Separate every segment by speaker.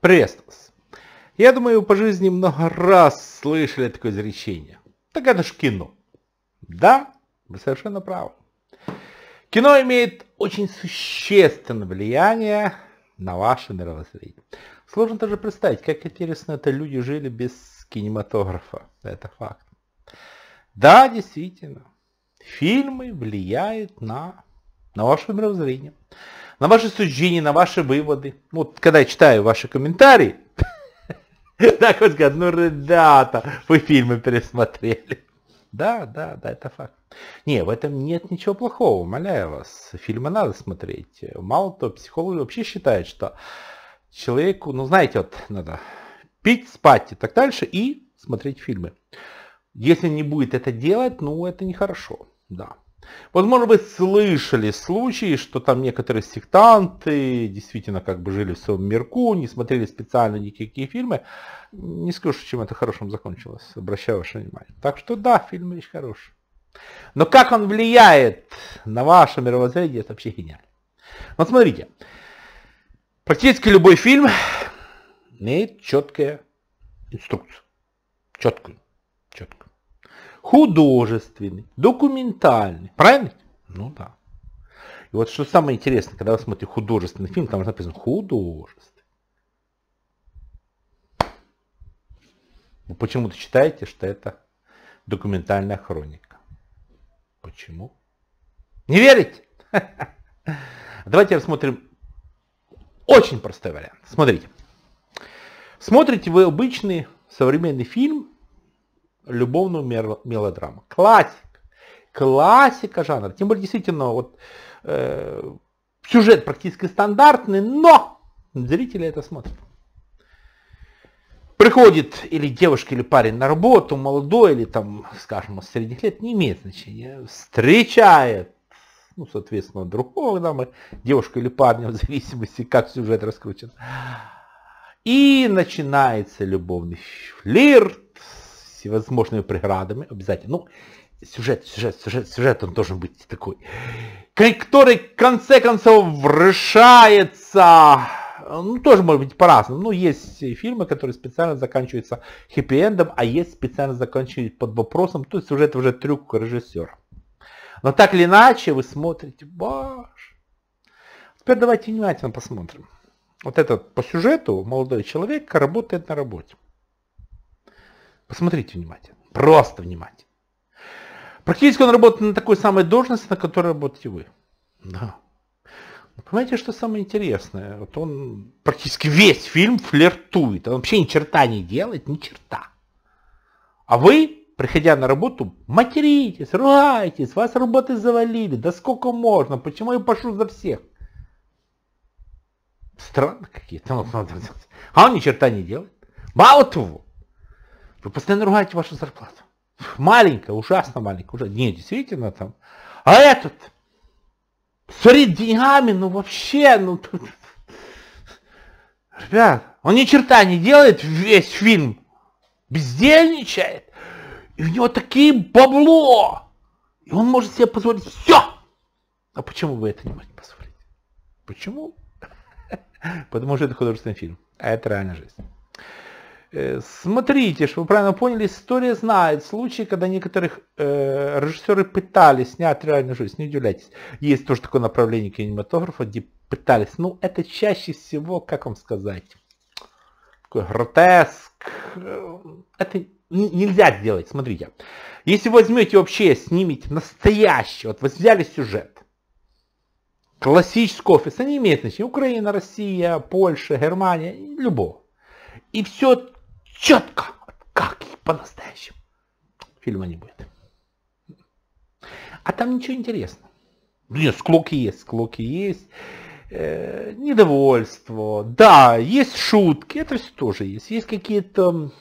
Speaker 1: Престос. Я думаю, по жизни много раз слышали такое изречение. Так это ж кино. Да, вы совершенно правы. Кино имеет очень существенное влияние на ваше мировоззрение. Сложно даже представить, как интересно это люди жили без кинематографа. Это факт. Да, действительно, фильмы влияют на, на ваше мировоззрение на ваши суждения, на ваши выводы. Вот когда я читаю ваши комментарии, так вот говорят, ну ребята, вы фильмы пересмотрели. Да, да, да, это факт. Не, в этом нет ничего плохого, умоляю вас. Фильмы надо смотреть. Мало того, психологи вообще считают, что человеку, ну знаете, вот надо пить, спать и так дальше, и смотреть фильмы. Если не будет это делать, ну это нехорошо, да. Вот, может быть, слышали случаи, что там некоторые сектанты действительно как бы жили в своем мирку, не смотрели специально никакие фильмы. Не скажу, чем это хорошим закончилось, обращаю ваше внимание. Так что да, фильм вещь хороший. Но как он влияет на ваше мировоззрение, это вообще гениально. Вот смотрите, практически любой фильм имеет четкую инструкцию. Четкую художественный, документальный. Правильно? Ну да. И вот что самое интересное, когда вы смотрите художественный фильм, там написано художественный. Вы почему-то считаете, что это документальная хроника. Почему? Не верите? Давайте рассмотрим очень простой вариант. Смотрите. Смотрите вы обычный современный фильм, любовную мелодраму. классик, Классика жанра. Тем более, действительно, вот э, сюжет практически стандартный, но зрители это смотрят. Приходит или девушка, или парень на работу, молодой, или там, скажем, с средних лет, не имеет значения. Встречает, ну, соответственно, другого там, девушка или парня, в зависимости, как сюжет раскручен. И начинается любовный флирт, всевозможными преградами, обязательно. Ну, сюжет, сюжет, сюжет, сюжет он должен быть такой, который в конце концов решается, ну, тоже может быть по-разному. Ну, есть фильмы, которые специально заканчиваются хэппи-эндом, а есть специально заканчиваются под вопросом, то есть сюжет уже трюк режиссера. Но так или иначе, вы смотрите, баш. Теперь давайте внимательно посмотрим. Вот этот по сюжету молодой человек работает на работе. Посмотрите внимательно. Просто внимательно. Практически он работает на такой самой должности, на которой работаете вы. Да. Но ну, понимаете, что самое интересное? Вот он практически весь фильм флиртует. Он вообще ни черта не делает, ни черта. А вы, приходя на работу, материтесь, ругаетесь, вас работы завалили, да сколько можно, почему я пошу за всех? Странно какие-то. А он ни черта не делает. Мало того, вы постоянно ругаете вашу зарплату. Маленькая, ужасно маленькая. Уже, не, действительно там. А этот сорит деньгами, ну вообще, ну тут... Ребят, он ни черта не делает весь фильм. Бездельничает. И у него такие бабло. И он может себе позволить все. А почему вы это не можете позволить? Почему? Потому что это художественный фильм. А это реальная жизнь. Э, смотрите, чтобы вы правильно поняли, история знает случаи, когда некоторых э, режиссеры пытались снять реальную жизнь. Не удивляйтесь. Есть тоже такое направление кинематографа, где пытались. Ну, это чаще всего, как вам сказать, такой гротеск. Э, это нельзя сделать, смотрите. Если возьмете вообще, снимите настоящий, вот вы взяли сюжет, классический офис, они имеют значение, Украина, Россия, Польша, Германия, любого. И все четко, как по-настоящему. Фильма не будет. А там ничего интересного. Нет, склоки есть, склоки есть, э, недовольство, да, есть шутки, это все тоже есть. Есть какие-то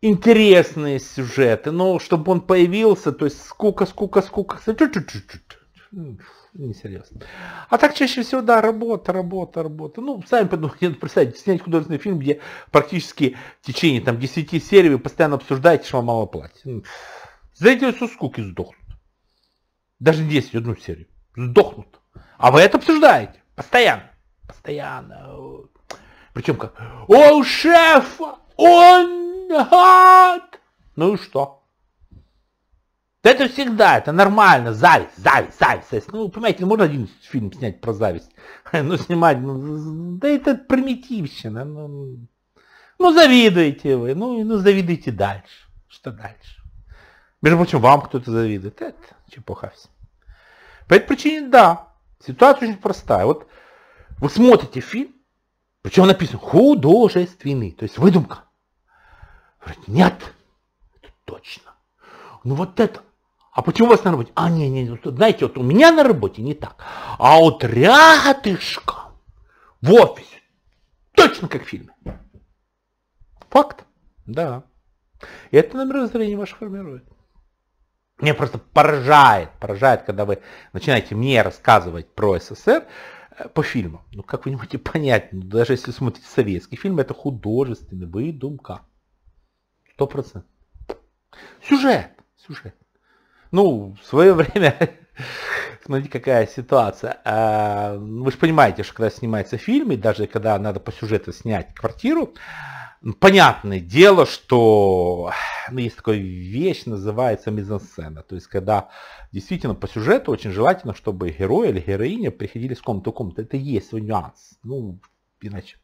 Speaker 1: интересные сюжеты, но чтобы он появился, то есть сколько, сколько, сколько, чуть-чуть несерьезно. А так чаще всего, да, работа, работа, работа. Ну, сами подумайте, представьте, снять художественный фильм, где практически в течение там, 10 серий вы постоянно обсуждаете, что вам мало платят. Зрители со скуки сдохнут. Даже 10 одну серию. Сдохнут. А вы это обсуждаете. Постоянно. Постоянно. Причем как, о, шеф, он гад. Ну и что? Да это всегда, это нормально, зависть, зависть, зависть, зависть. Ну, понимаете, можно один фильм снять про зависть, ну, снимать, ну, да это примитивщина, ну, ну, завидуете вы, ну, ну, завидуйте дальше, что дальше. Между прочим, вам кто-то завидует, это чепуха все. По этой причине, да, ситуация очень простая. Вот вы смотрите фильм, причем написано художественный, то есть выдумка. Говорит, нет, это точно. Ну вот это а почему у вас на работе? А, не, не, ну, знаете, вот у меня на работе не так. А вот рядышком, в офисе, точно как в фильме. Факт? Да. И это номер настроение ваше формирует. Мне просто поражает, поражает, когда вы начинаете мне рассказывать про СССР э, по фильмам. Ну, как вы не можете понять, ну, даже если смотрите советский фильм, это художественный выдумка. Сто процентов. Сюжет, сюжет. Ну, в свое время, смотрите, какая ситуация. А, вы же понимаете, что когда снимается фильм, и даже когда надо по сюжету снять квартиру, понятное дело, что ну, есть такая вещь, называется мизансцена. То есть, когда действительно по сюжету очень желательно, чтобы герой или героиня приходили с комнаты в комнату. Это есть свой нюанс. Ну, иначе.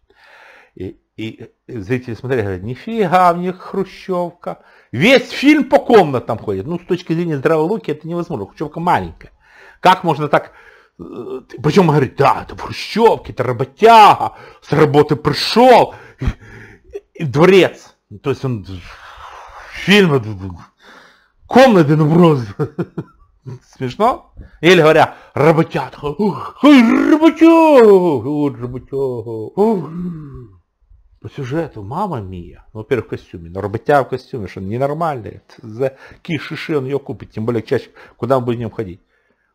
Speaker 1: И, и зрители смотрели, говорят, нифига у них хрущевка. Весь фильм по комнатам ходит. Ну, с точки зрения здравого луки это невозможно. Хрущевка маленькая. Как можно так... Э, Причем говорит, да, это в хрущевке, это работяга, с работы пришел. И, дворец. То есть он фильм, комнаты, ну просто. Смешно? Или говоря, работятка, работяга, работяга по сюжету, мама Мия, ну, во-первых, в костюме, но работя в костюме, что ненормальный, за какие шиши он ее купит, тем более чаще, куда он будет в ходить.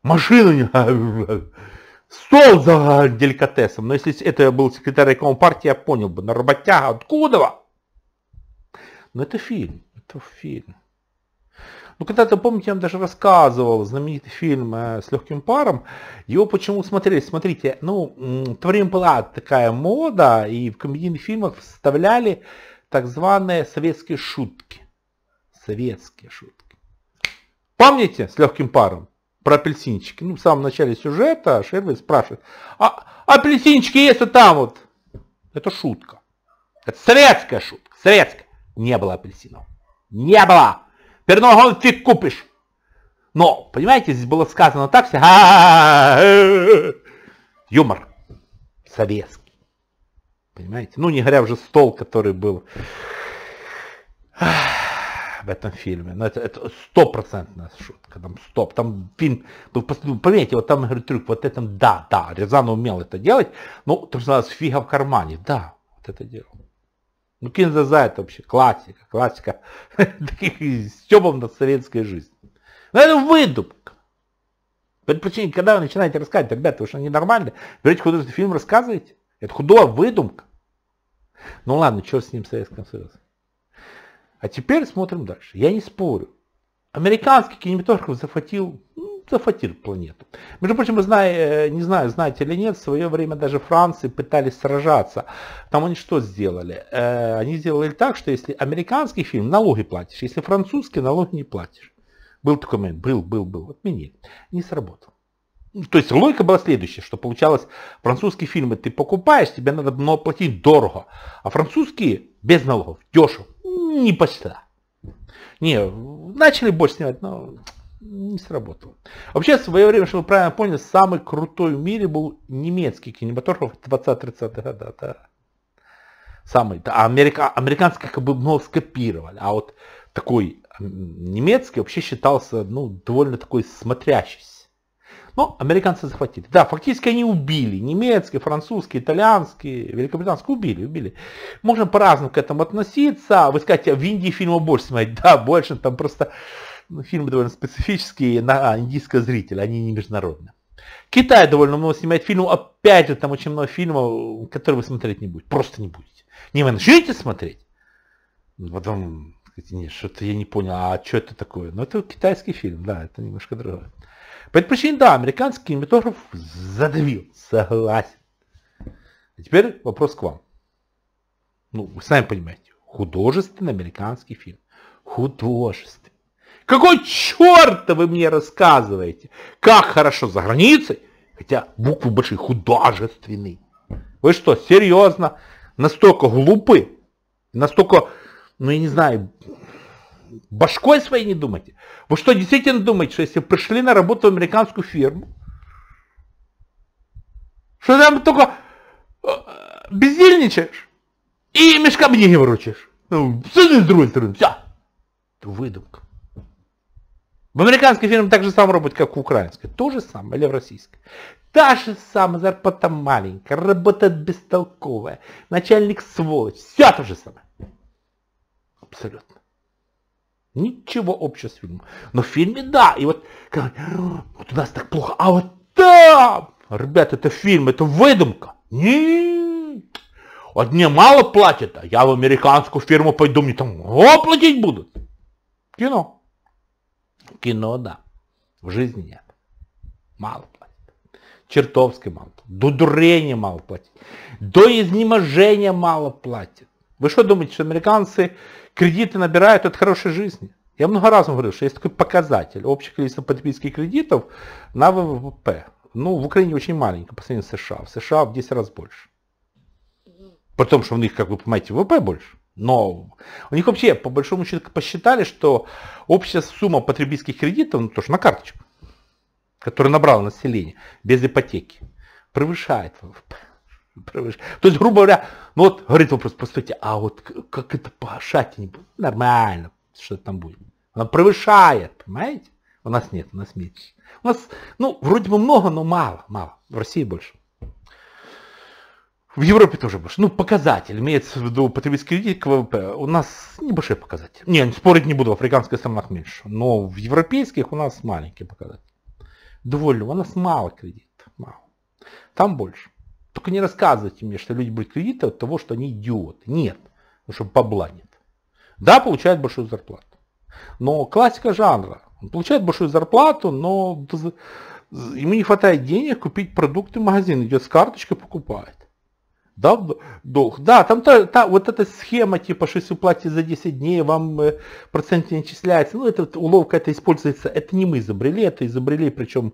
Speaker 1: Машину, стол за деликатесом, но если это был секретарь рекламной партии, я понял бы, на работяга, откуда? Но ну, это фильм, это фильм. Ну, когда-то, помните, я вам даже рассказывал знаменитый фильм э, с легким паром. Его почему смотрели? Смотрите, ну, то время была такая мода, и в комедийных фильмах вставляли так званые советские шутки. Советские шутки. Помните с легким паром про апельсинчики? Ну, в самом начале сюжета Шервей спрашивает, а апельсинчики есть вот там вот? Это шутка. Это советская шутка, советская. Не было апельсинов. Не было! Перногончик купишь. Но, понимаете, здесь было сказано так все. Юмор советский. Понимаете? Ну, не говоря уже стол, который был в этом фильме. Но это, это стопроцентная шутка. Там стоп. Там фильм был Поверьте, ну, вот там говорю, трюк, вот этом да, да. Рязанов умел это делать. Ну, то есть у называлось фига в кармане. Да, вот это делал. Ну, Кинза это вообще классика, классика стебом над советской жизнью. Но это выдумка. По когда вы начинаете рассказывать, ребята, вы что, ненормальные, берете художественный фильм, рассказываете. Это худо, выдумка. Ну ладно, что с ним в Советском Союзе. А теперь смотрим дальше. Я не спорю. Американский кинематограф захватил ну, зафатил планету. Между прочим, зная, э, не знаю, знаете или нет, в свое время даже Франции пытались сражаться. Там они что сделали? Э, они сделали так, что если американский фильм, налоги платишь, если французский, налоги не платишь. Был такой момент, был, был, был, отменил Не сработал. То есть логика была следующая, что получалось, французские фильмы ты покупаешь, тебе надо но ну, платить дорого, а французские без налогов, дешево, не почта. Не, начали больше снимать, но не сработало. Вообще, в свое время, чтобы вы правильно поняли, самый крутой в мире был немецкий кинематограф 20-30-х годов. Да. Самый. А америка, американский как бы много скопировали. А вот такой немецкий вообще считался ну, довольно такой смотрящийся. Но американцы захватили. Да, фактически они убили. немецкий, французский, итальянский, великобританский убили, убили. Можно по-разному к этому относиться. Вы скажете, «А в Индии фильма больше снимать. Да, больше там просто ну, фильмы довольно специфические на индийского зрителя, они не международные. Китай довольно много снимает фильмов, опять же, там очень много фильмов, которые вы смотреть не будете, просто не будете. Не, вы начнете смотреть, ну, потом, нет, что-то я не понял, а что это такое? Ну, это китайский фильм, да, это немножко другое. По этой причине, да, американский кинематограф задавил, согласен. А теперь вопрос к вам. Ну, вы сами понимаете, художественный американский фильм. Художественный. Какой черта вы мне рассказываете? Как хорошо за границей, хотя буквы большие, художественный. Вы что, серьезно? Настолько глупы? Настолько, ну я не знаю, башкой своей не думаете? Вы что, действительно думаете, что если пришли на работу в американскую фирму, что там только э, бездельничаешь и мешкам деньги выручишь? Ну, с одной, все. Это выдумка. В американской фильме так же сам робот, как в украинской, То же самое, или в российской. Та же самая зарплата маленькая, работа бестолковая, начальник сволочь. Все то же самое. Абсолютно. Ничего общего с фильмом. Но в фильме да. И вот, вот у нас так плохо, а вот там! Ребят, это фильм, это выдумка. Не, вот мне мало платят, а я в американскую фирму пойду, мне там о, платить будут. Кино кино – да. В жизни нет. Мало платит. Чертовски мало платит. До дурения мало платит. До изнеможения мало платит. Вы что думаете, что американцы кредиты набирают от хорошей жизни? Я много раз говорил, что есть такой показатель. Общее количество потребительских кредитов на ВВП. Ну, в Украине очень маленько по сравнению с США. В США в 10 раз больше. Потому что у них, как вы понимаете, ВВП больше. Но у них вообще, по большому счету, посчитали, что общая сумма потребительских кредитов, ну, тоже на карточку, которую набрало население, без ипотеки, превышает превыше. То есть, грубо говоря, ну вот, говорит вопрос, постойте, а вот как это погашать? Нормально, что там будет. Она превышает, понимаете? У нас нет, у нас меньше. У нас, ну, вроде бы много, но мало, мало. В России больше. В Европе тоже больше. Ну, показатель, имеется в виду потребительский кредит к ВВП, у нас небольшой показатель. Не, спорить не буду, в африканских странах меньше. Но в европейских у нас маленький показатель. Довольно, у нас мало кредитов, мало. Там больше. Только не рассказывайте мне, что люди берут кредиты от того, что они идиоты. Нет, потому ну, что бабла нет. Да, получают большую зарплату. Но классика жанра. Он получает большую зарплату, но ему не хватает денег купить продукты в магазин. Идет с карточкой, покупает. Да, долг. Да, там та, та, вот эта схема, типа, что если уплатите за 10 дней, вам э, процент не начисляется. Ну, это уловка, это используется. Это не мы изобрели, это изобрели, причем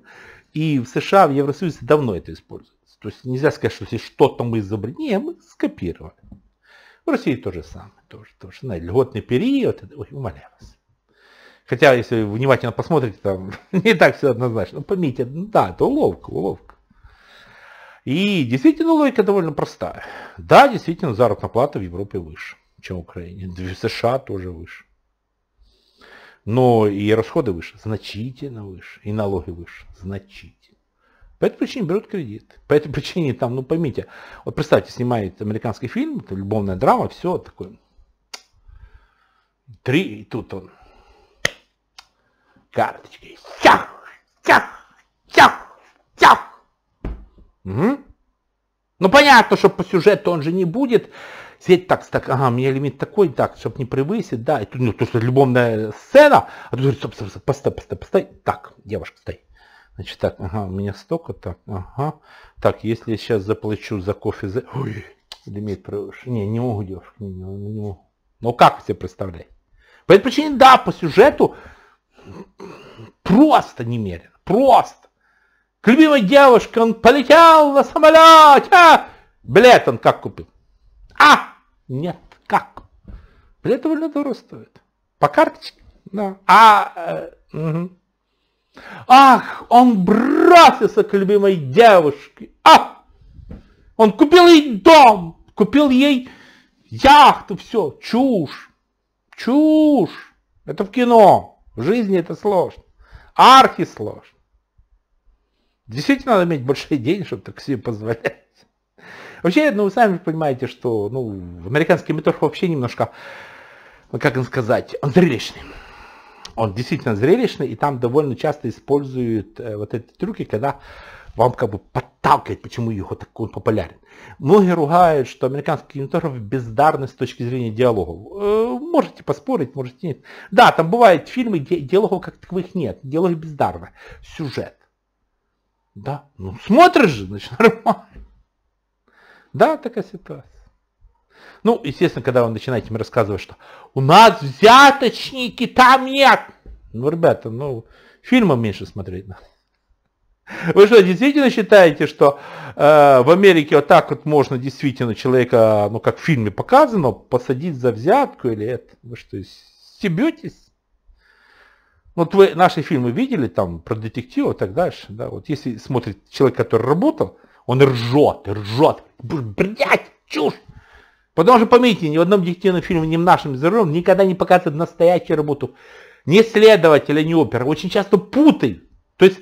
Speaker 1: и в США, в Евросоюзе давно это используется. То есть нельзя сказать, что если что-то мы изобрели. Не, мы скопировали. В России то же самое. Тоже, тоже. На льготный период. Ой, умоляю вас. Хотя, если внимательно посмотрите, там не так все однозначно. Но ну, поймите, да, это уловка, уловка. И действительно логика довольно простая. Да, действительно, заработная плата в Европе выше, чем в Украине. В США тоже выше. Но и расходы выше, значительно выше, и налоги выше, значительно. По этой причине берут кредит. По этой причине там, ну поймите, вот представьте, снимает американский фильм, это любовная драма, все такое. Три, и тут он. Карточкой. Чах, чах, чах. Угу. Ну, понятно, что по сюжету он же не будет сидеть так, так, ага, у меня лимит такой, так, чтобы не превысить, да, и тут, ну, то, что любовная сцена, а тут говорит, стоп, стоп, стоп, постой, постой, постой, так, девушка, стой. Значит, так, ага, у меня столько, так, ага, так, если я сейчас заплачу за кофе, за... Ой, лимит превышен, не, не могу, девушка, не, не, не могу. Ну, как вы себе представляете? По этой причине, да, по сюжету просто немерено, просто к любимой девушке, он полетел на самолете. А! Блять, он как купил? А, нет, как? Билет довольно дорого стоит. По карточке? Да. А, э, угу. Ах, он бросился к любимой девушке. А, он купил ей дом, купил ей яхту, все, чушь. Чушь. Это в кино. В жизни это сложно. Архи сложно. Действительно надо иметь большие деньги, чтобы так себе позволять. Вообще, ну, вы сами понимаете, что ну, американский метро вообще немножко, ну, как он сказать, он зрелищный. Он действительно зрелищный, и там довольно часто используют э, вот эти трюки, когда вам как бы подталкивает, почему его так он популярен. Многие ругают, что американский кинематограф бездарны с точки зрения диалогов. Э, можете поспорить, можете нет. Да, там бывают фильмы, где диалогов как таковых нет, диалоги бездарны. Сюжет. Да, ну смотришь же, значит нормально. Да, такая ситуация. Ну, естественно, когда вы начинаете мне рассказывать, что у нас взяточники там нет. Ну, ребята, ну, фильмов меньше смотреть надо. Вы что, действительно считаете, что э, в Америке вот так вот можно действительно человека, ну как в фильме показано, посадить за взятку или это? Вы что, стебетесь? Вот вы наши фильмы видели там про детектива и так дальше, да? Вот если смотрит человек, который работал, он ржет, ржет, блядь, чушь. Потому что, помните, ни в одном детективном фильме, ни в нашем «Зерном» никогда не показывают настоящую работу. Ни следователя, ни опера. Очень часто путают. То есть,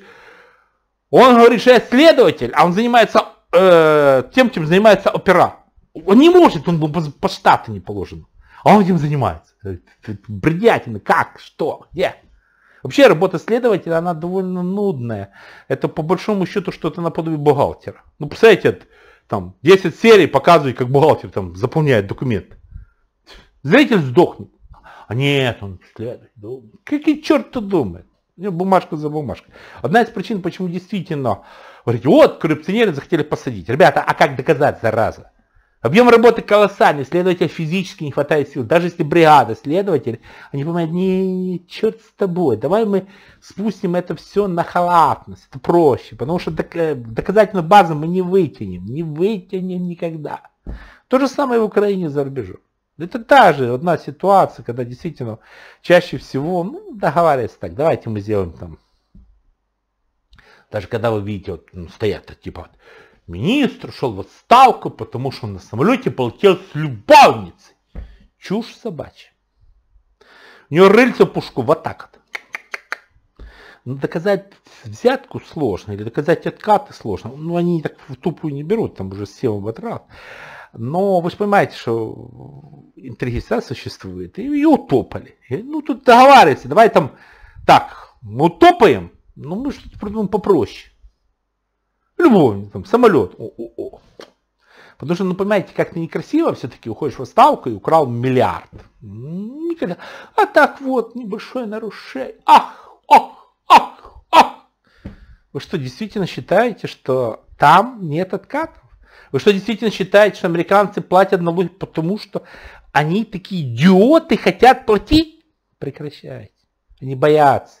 Speaker 1: он говорит, что я следователь, а он занимается э, тем, чем занимается опера. Он не может, он был по штату не положен. А он этим занимается. Бредятина, как, что, где? Вообще работа следователя, она довольно нудная. Это по большому счету что-то наподобие бухгалтера. Ну, представляете, там 10 серий показывают, как бухгалтер там заполняет документ. Зритель сдохнет. А нет, он следователь. Какие черт ты думает? Бумажка за бумажкой. Одна из причин, почему действительно, говорите, вот коррупционеры захотели посадить. Ребята, а как доказать, зараза? Объем работы колоссальный, следователя физически не хватает сил. Даже если бригада, следователь, они понимают, не, черт с тобой, давай мы спустим это все на халатность, это проще, потому что э, доказательную базу мы не вытянем, не вытянем никогда. То же самое в Украине за рубежом. Это та же одна ситуация, когда действительно чаще всего ну, договариваются так, давайте мы сделаем там, даже когда вы видите, вот, ну, стоят, типа, вот. Министр шел в отставку, потому что он на самолете полетел с любовницей. Чушь собачья. У него рыльце пушку вот так вот. Но ну, доказать взятку сложно, или доказать откаты сложно. Ну, они так в тупую не берут, там уже сел в этот Но вы же понимаете, что интриги всегда существует. И ее утопали. И, ну, тут договаривайся, давай там так, мы утопаем, но мы что-то придумаем ну, попроще. Любого, там, самолет. О -о -о. Потому что, ну, понимаете, как-то некрасиво все-таки уходишь в отставку и украл миллиард. Никогда. А так вот, небольшое нарушение. Ах, ах, ах, ах. Вы что, действительно считаете, что там нет откатов? Вы что, действительно считаете, что американцы платят налоги, потому что они такие идиоты хотят платить? Прекращайте. Они боятся.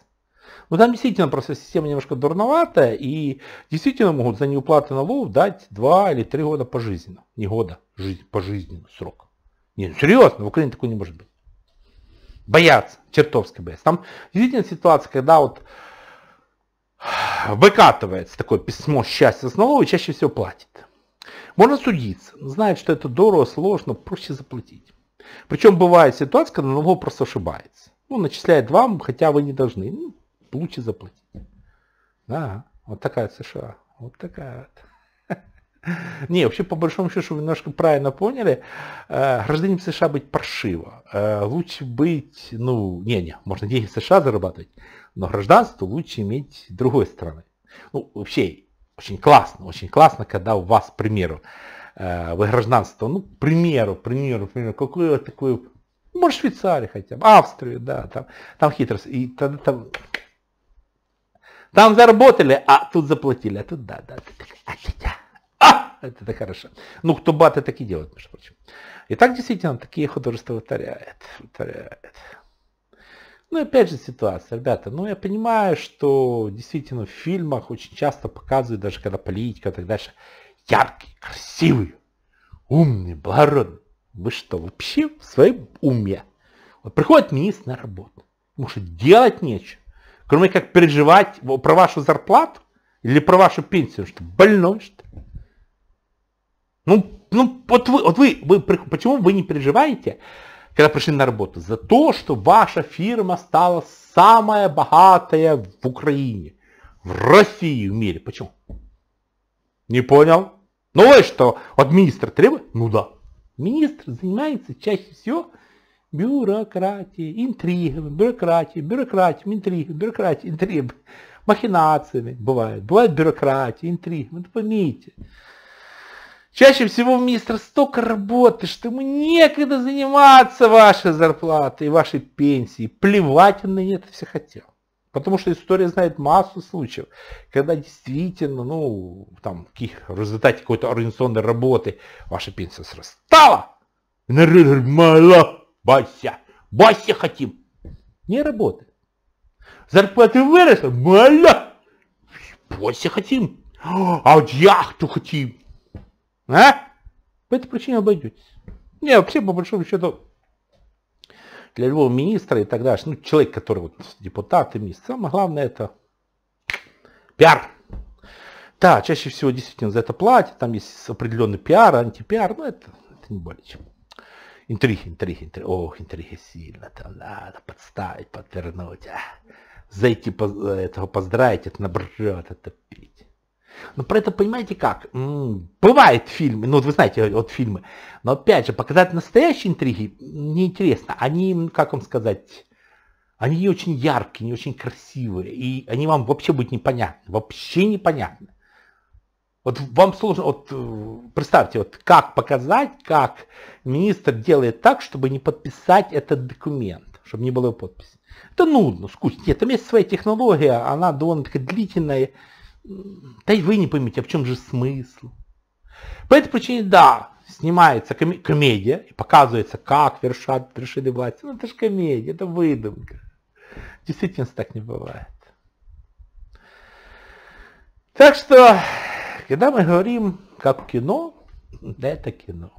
Speaker 1: Но ну, там действительно просто система немножко дурноватая, и действительно могут за неуплату налогов дать 2 или 3 года пожизненно. Не года, жизнь, пожизненно срок. Нет, ну, серьезно, в Украине такой не может быть. Боятся, чертовски боятся. Там действительно ситуация, когда вот выкатывается такое письмо счастья с налогов и чаще всего платит. Можно судиться, знает, что это дорого, сложно, проще заплатить. Причем бывает ситуация, когда налог просто ошибается. он начисляет вам, хотя вы не должны. Ну, лучше заплатить. Да, вот такая США. Вот такая вот. Не, вообще, по большому счету, вы немножко правильно поняли, э, гражданином США быть паршиво. Э, лучше быть, ну, не-не, можно деньги США зарабатывать, но гражданство лучше иметь другой страны. Ну, вообще, очень классно, очень классно, когда у вас, к примеру, э, вы гражданство, ну, к примеру, к примеру, к примеру, какую вот такую, может, Швейцария хотя бы, Австрию, да, там, там хитрость, и тогда там там заработали, а тут заплатили. А тут да, да, да, да, да, а, это, это хорошо. Ну, кто баты, так и делают, между прочим. И так действительно такие художества вытворяет, вытворяет. Ну, опять же ситуация, ребята. Ну, я понимаю, что действительно в фильмах очень часто показывают, даже когда политика и так дальше, яркий, красивый, умный, благородный. Вы что, вообще в своем уме? Вот приходит министр на работу, потому что делать нечего кроме как переживать про вашу зарплату или про вашу пенсию, что больной, что Ну, ну вот вы, вот вы, вы, почему вы не переживаете, когда пришли на работу? За то, что ваша фирма стала самая богатая в Украине, в России, в мире. Почему? Не понял? Ну вы что, вот министр требует? Ну да. Министр занимается чаще всего бюрократией, интригами, бюрократией, бюрократией, интригами, бюрократией, интригами, махинациями бывает. Бывает бюрократия, интригами, это поймите. Чаще всего, мистер, столько работы, что ему некогда заниматься вашей зарплатой и вашей пенсией. Плевать он на это все хотел. Потому что история знает массу случаев, когда действительно, ну, там, в результате какой-то организационной работы ваша пенсия срастала. My Бася, бася хотим. Не работает. Зарплаты выросли, мало. Бася хотим. А вот яхту хотим. А? По этой причине обойдетесь. Не, вообще, по большому счету, для любого министра и так далее, ну, человек, который вот депутат и министр, самое главное это пиар. Да, чаще всего действительно за это платят, там есть определенный пиар, антипиар, но это, это не более чем. Интриги, интриги, интриги. Ох, интриги сильно там надо подставить, подвернуть. А. Зайти по, этого поздравить, это набрет, это пить. Но ну, про это понимаете как? М-м, бывает фильмы, ну вот вы знаете вот фильмы, но опять же, показать настоящие интриги неинтересно. Они, как вам сказать, они не очень яркие, не очень красивые, и они вам вообще будут непонятны, вообще непонятны. Вот вам сложно, вот э, представьте, вот как показать, как министр делает так, чтобы не подписать этот документ, чтобы не было его подписи. Это нудно, скучно. Нет, там есть своя технология, она довольно-таки длительная. Да и вы не поймете, а в чем же смысл? По этой причине, да, снимается коми- комедия и показывается, как вершат вершины власти. Ну это же комедия, это выдумка. Действительно так не бывает. Так что когда мы говорим как кино, это кино.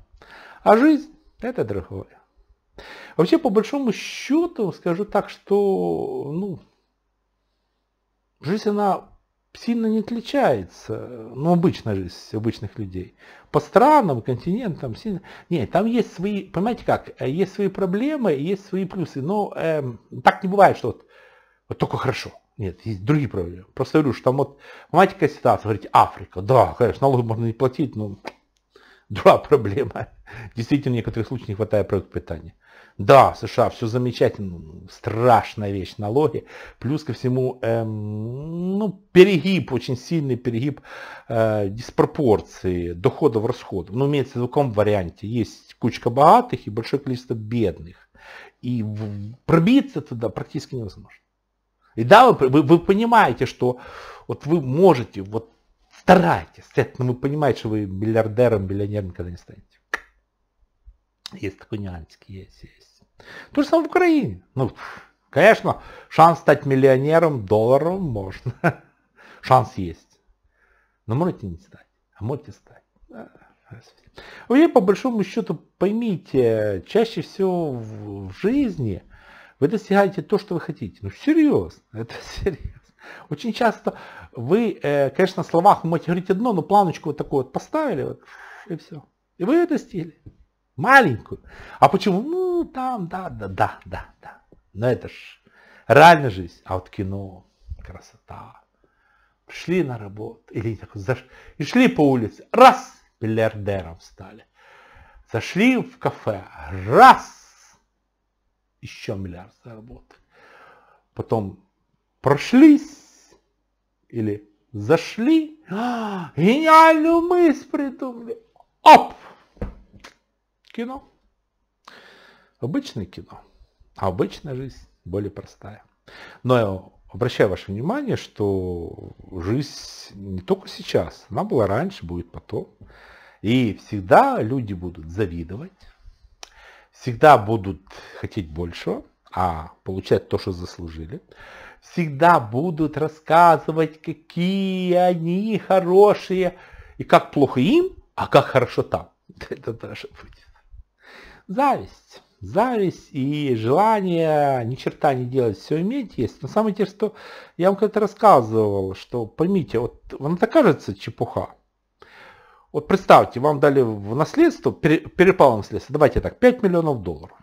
Speaker 1: А жизнь это другое. Вообще, по большому счету, скажу так, что ну, жизнь, она сильно не отличается, ну, обычная жизнь обычных людей. По странам, континентам сильно... Нет, там есть свои, понимаете как, э, есть свои проблемы, есть свои плюсы, но эм, так не бывает, что вот, вот только хорошо. Нет, есть другие проблемы. Просто говорю, что там вот, понимаете, ситуация, говорите, Африка, да, конечно, налоги можно не платить, но два проблема. Действительно, в некоторых случаях не хватает продуктов питания. Да, США, все замечательно, страшная вещь, налоги. Плюс ко всему, эм, ну, перегиб, очень сильный перегиб э, диспропорции доходов, расходов. Ну, имеется в виду в каком варианте. Есть кучка богатых и большое количество бедных. И пробиться туда практически невозможно. И да, вы, вы, вы понимаете, что вот вы можете, вот старайтесь, но вы понимаете, что вы миллиардером, миллионером никогда не станете. Есть такой нюансик, есть, есть. То же самое в Украине. Ну, конечно, шанс стать миллионером, долларом можно. Шанс есть. Но можете не стать, а можете стать. Вы по большому счету поймите, чаще всего в жизни – вы достигаете то, что вы хотите. Ну, серьезно, это серьезно. Очень часто вы, э, конечно, в словах можете говорить одно, но планочку вот такую вот поставили, вот, и все. И вы ее достигли. Маленькую. А почему? Ну, там, да, да, да, да, да. Но это ж реальная жизнь. А вот кино, красота. Шли на работу. Или так, заш... И шли по улице. Раз, миллиардером стали. Зашли в кафе. Раз, еще миллиард заработали. Потом прошлись или зашли, а, гениальную мысль придумали, оп, кино. Обычное кино, а обычная жизнь более простая. Но я обращаю ваше внимание, что жизнь не только сейчас, она была раньше, будет потом. И всегда люди будут завидовать, всегда будут хотеть большего, а получать то, что заслужили. Всегда будут рассказывать, какие они хорошие, и как плохо им, а как хорошо там. Это даже будет. Зависть. Зависть и желание ни черта не делать, все иметь есть. Но самое интересное, что я вам когда-то рассказывал, что поймите, вот вам это кажется чепуха, вот представьте, вам дали в наследство, перепало наследство, давайте так, 5 миллионов долларов.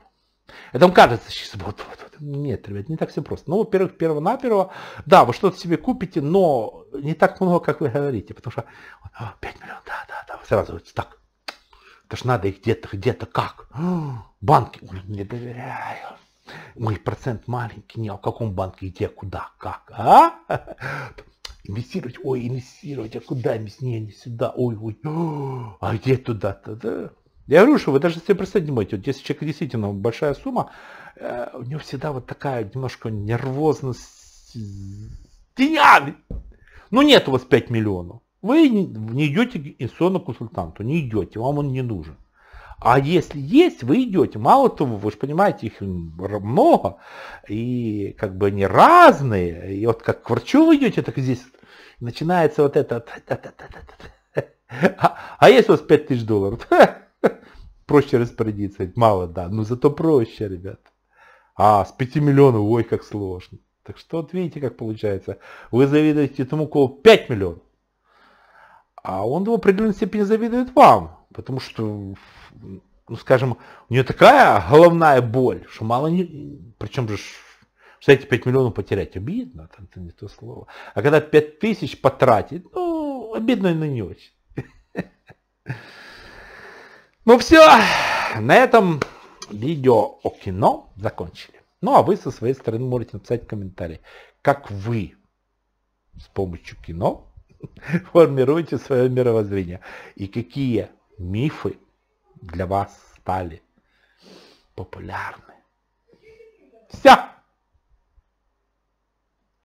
Speaker 1: Это вам кажется сейчас, вот, вот, вот. Нет, ребят, не так все просто. Ну, во-первых, первого на первого, да, вы что-то себе купите, но не так много, как вы говорите, потому что 5 а, миллионов, да, да, да, сразу вот так, это ж надо их где-то, где-то как? Банки, не доверяю. Мой процент маленький, не о каком банке, где, куда, как, а? инвестировать, ой, инвестировать, а куда не, не сюда, ой, ой, а где туда-то, да? Я говорю, что вы даже себе представить не можете, вот если человек действительно большая сумма, э, у него всегда вот такая немножко нервозность с деньгами. Ну нет у вас 5 миллионов. Вы не идете к инвестиционному консультанту, не идете, вам он не нужен. А если есть, вы идете. Мало того, вы же понимаете, их много, и как бы они разные. И вот как к врачу вы идете, так здесь начинается вот это. А, а, если у вас 5000 долларов? Проще распорядиться. Мало, да, но зато проще, ребят. А, с 5 миллионов, ой, как сложно. Так что вот видите, как получается. Вы завидуете тому, у кого 5 миллионов. А он в определенной степени завидует вам. Потому что ну скажем, у нее такая головная боль, что мало не... Причем же, все эти 5 миллионов потерять обидно, там это не то слово. А когда 5 тысяч потратить, ну, обидно, но не очень. Ну все, на этом видео о кино закончили. Ну а вы со своей стороны можете написать комментарий, как вы с помощью кино формируете свое мировоззрение и какие мифы для вас стали популярны. Все!